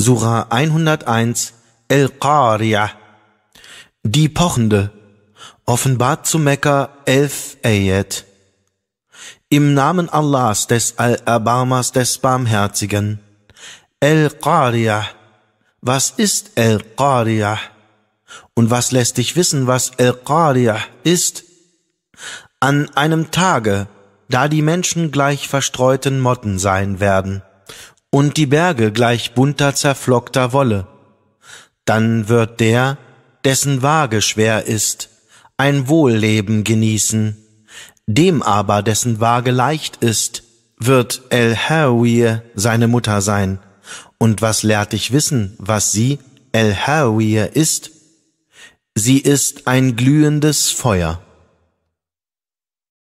Surah 101 el qariyah die Pochende, offenbart zu Mekka 11 Ayat. Im Namen Allahs des al abamas des Barmherzigen. el qariyah was ist el qariyah Und was lässt dich wissen, was el qariyah ist? An einem Tage, da die Menschen gleich verstreuten Motten sein werden und die Berge gleich bunter zerflockter Wolle. Dann wird der, dessen Waage schwer ist, ein Wohlleben genießen. Dem aber, dessen Waage leicht ist, wird El Hawir seine Mutter sein. Und was lehrt dich wissen, was sie, El Hawir, ist? Sie ist ein glühendes Feuer.